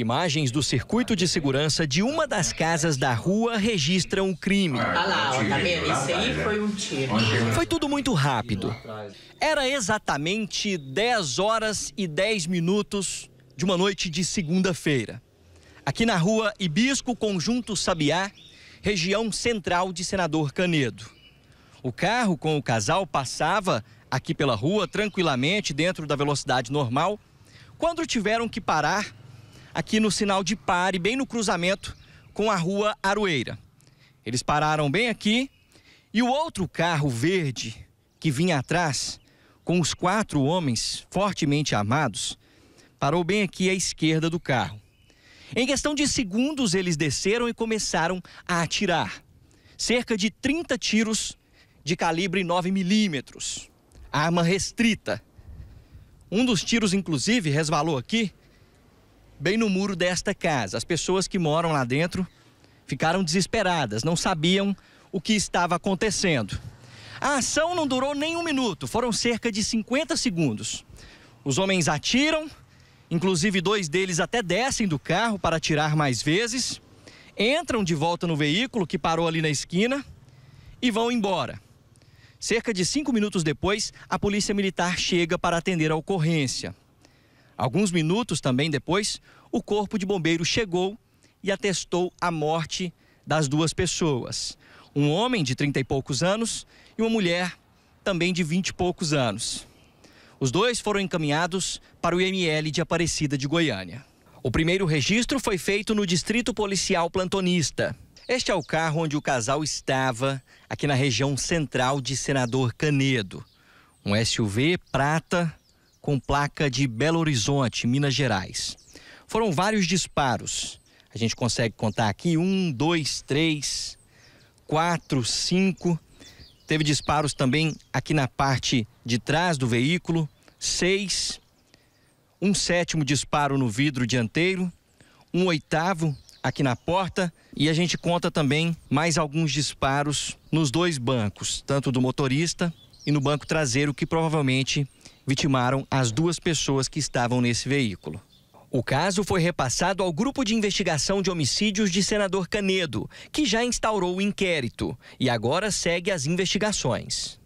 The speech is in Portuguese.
Imagens do circuito de segurança de uma das casas da rua registram o crime. Olha lá, ó, tá vendo? Isso aí foi um tiro. Foi tudo muito rápido. Era exatamente 10 horas e 10 minutos de uma noite de segunda-feira. Aqui na rua Ibisco, Conjunto Sabiá, região central de Senador Canedo. O carro com o casal passava aqui pela rua tranquilamente, dentro da velocidade normal, quando tiveram que parar aqui no sinal de pare, bem no cruzamento com a rua Aroeira. Eles pararam bem aqui e o outro carro verde que vinha atrás, com os quatro homens fortemente armados, parou bem aqui à esquerda do carro. Em questão de segundos, eles desceram e começaram a atirar. Cerca de 30 tiros de calibre 9 milímetros, arma restrita. Um dos tiros, inclusive, resvalou aqui bem no muro desta casa. As pessoas que moram lá dentro ficaram desesperadas, não sabiam o que estava acontecendo. A ação não durou nem um minuto, foram cerca de 50 segundos. Os homens atiram, inclusive dois deles até descem do carro para atirar mais vezes, entram de volta no veículo que parou ali na esquina e vão embora. Cerca de cinco minutos depois, a polícia militar chega para atender a ocorrência. Alguns minutos também depois, o corpo de bombeiro chegou e atestou a morte das duas pessoas. Um homem de 30 e poucos anos e uma mulher também de 20 e poucos anos. Os dois foram encaminhados para o IML de Aparecida de Goiânia. O primeiro registro foi feito no Distrito Policial Plantonista. Este é o carro onde o casal estava, aqui na região central de Senador Canedo. Um SUV prata com placa de Belo Horizonte, Minas Gerais. Foram vários disparos. A gente consegue contar aqui: um, dois, três, quatro, cinco. Teve disparos também aqui na parte de trás do veículo: seis. Um sétimo disparo no vidro dianteiro, um oitavo aqui na porta e a gente conta também mais alguns disparos nos dois bancos, tanto do motorista e no banco traseiro que provavelmente vitimaram as duas pessoas que estavam nesse veículo. O caso foi repassado ao Grupo de Investigação de Homicídios de Senador Canedo, que já instaurou o inquérito e agora segue as investigações.